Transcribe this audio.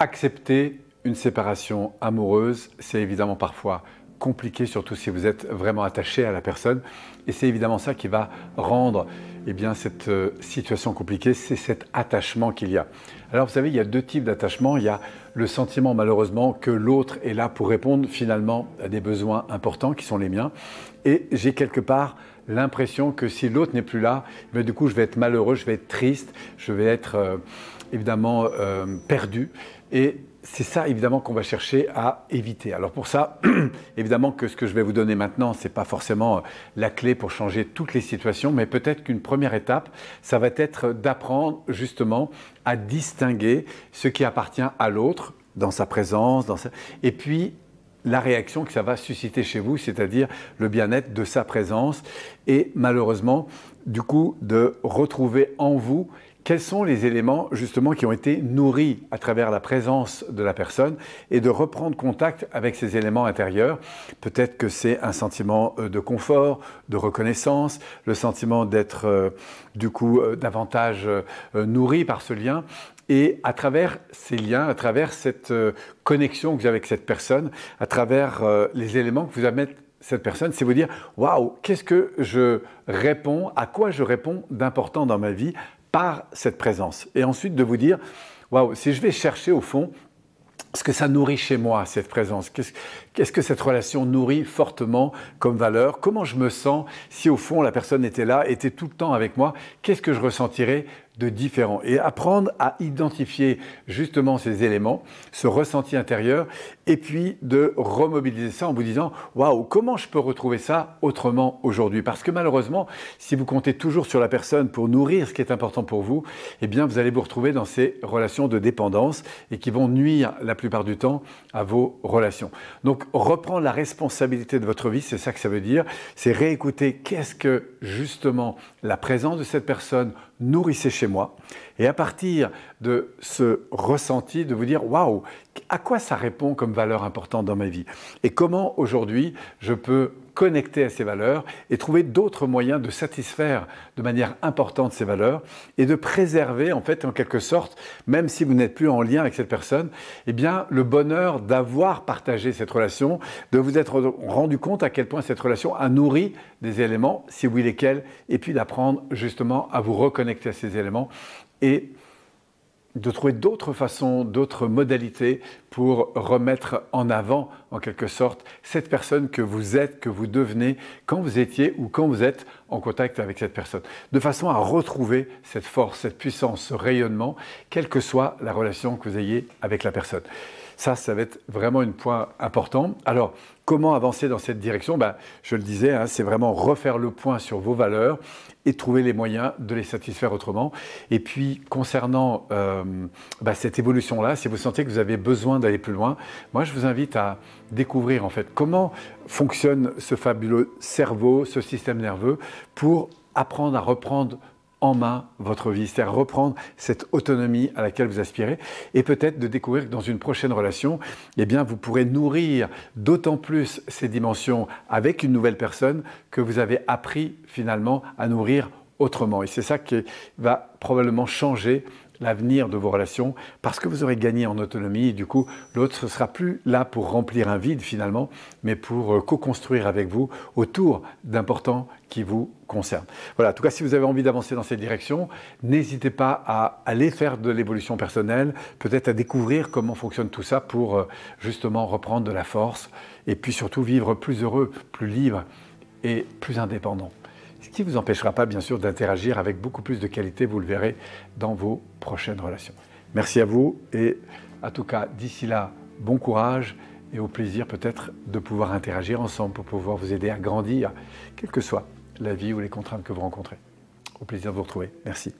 Accepter une séparation amoureuse, c'est évidemment parfois compliqué, surtout si vous êtes vraiment attaché à la personne. Et c'est évidemment ça qui va rendre eh bien, cette euh, situation compliquée, c'est cet attachement qu'il y a. Alors vous savez, il y a deux types d'attachement. Il y a le sentiment malheureusement que l'autre est là pour répondre finalement à des besoins importants qui sont les miens. Et j'ai quelque part l'impression que si l'autre n'est plus là, eh du coup je vais être malheureux, je vais être triste, je vais être... Euh, évidemment euh, perdu. Et c'est ça, évidemment, qu'on va chercher à éviter. Alors pour ça, évidemment que ce que je vais vous donner maintenant, ce n'est pas forcément euh, la clé pour changer toutes les situations, mais peut-être qu'une première étape, ça va être d'apprendre justement à distinguer ce qui appartient à l'autre dans sa présence, et puis la réaction que ça va susciter chez vous, c'est-à-dire le bien-être de sa présence, et malheureusement, du coup, de retrouver en vous quels sont les éléments justement qui ont été nourris à travers la présence de la personne et de reprendre contact avec ces éléments intérieurs. Peut-être que c'est un sentiment euh, de confort, de reconnaissance, le sentiment d'être euh, du coup euh, davantage nourri par ce lien. Et à travers ces liens, à travers cette connexion que vous avez avec cette personne, à travers les éléments que vous avez cette personne, c'est vous dire waouh, qu'est-ce que je réponds, à quoi je réponds d'important dans ma vie par cette présence. Et ensuite de vous dire, waouh, si je vais chercher au fond, ce que ça nourrit chez moi, cette présence Qu'est-ce que cette relation nourrit fortement comme valeur Comment je me sens si au fond la personne était là, était tout le temps avec moi Qu'est-ce que je ressentirais de différent Et apprendre à identifier justement ces éléments, ce ressenti intérieur, et puis de remobiliser ça en vous disant waouh, comment je peux retrouver ça autrement aujourd'hui Parce que malheureusement, si vous comptez toujours sur la personne pour nourrir ce qui est important pour vous, eh bien vous allez vous retrouver dans ces relations de dépendance et qui vont nuire la plupart du temps à vos relations. Donc reprendre la responsabilité de votre vie, c'est ça que ça veut dire, c'est réécouter qu'est-ce que justement la présence de cette personne nourrissez chez moi. Et à partir de ce ressenti, de vous dire waouh, à quoi ça répond comme valeur importante dans ma vie Et comment aujourd'hui je peux connecter à ces valeurs et trouver d'autres moyens de satisfaire de manière importante ces valeurs et de préserver en fait en quelque sorte, même si vous n'êtes plus en lien avec cette personne, eh bien le bonheur d'avoir partagé cette relation, de vous être rendu compte à quel point cette relation a nourri des éléments, si oui lesquels, et puis d'apprendre justement à vous reconnecter à ces éléments et de trouver d'autres façons, d'autres modalités pour remettre en avant, en quelque sorte, cette personne que vous êtes, que vous devenez quand vous étiez ou quand vous êtes en contact avec cette personne, de façon à retrouver cette force, cette puissance, ce rayonnement, quelle que soit la relation que vous ayez avec la personne. Ça, ça va être vraiment un point important. Alors, Comment avancer dans cette direction ben, Je le disais, hein, c'est vraiment refaire le point sur vos valeurs et trouver les moyens de les satisfaire autrement. Et puis, concernant euh, ben, cette évolution-là, si vous sentez que vous avez besoin d'aller plus loin, moi, je vous invite à découvrir en fait comment fonctionne ce fabuleux cerveau, ce système nerveux, pour apprendre à reprendre en main votre vie, c'est-à-dire reprendre cette autonomie à laquelle vous aspirez et peut-être de découvrir que dans une prochaine relation, eh bien, vous pourrez nourrir d'autant plus ces dimensions avec une nouvelle personne que vous avez appris finalement à nourrir autrement. Et c'est ça qui va probablement changer l'avenir de vos relations parce que vous aurez gagné en autonomie et du coup l'autre ne sera plus là pour remplir un vide finalement, mais pour euh, co-construire avec vous autour d'importants qui vous concernent. Voilà, en tout cas si vous avez envie d'avancer dans cette direction, n'hésitez pas à aller faire de l'évolution personnelle, peut-être à découvrir comment fonctionne tout ça pour euh, justement reprendre de la force et puis surtout vivre plus heureux, plus libre et plus indépendant qui ne vous empêchera pas bien sûr d'interagir avec beaucoup plus de qualité, vous le verrez dans vos prochaines relations. Merci à vous et en tout cas d'ici là, bon courage et au plaisir peut-être de pouvoir interagir ensemble pour pouvoir vous aider à grandir, quelle que soit la vie ou les contraintes que vous rencontrez. Au plaisir de vous retrouver. Merci.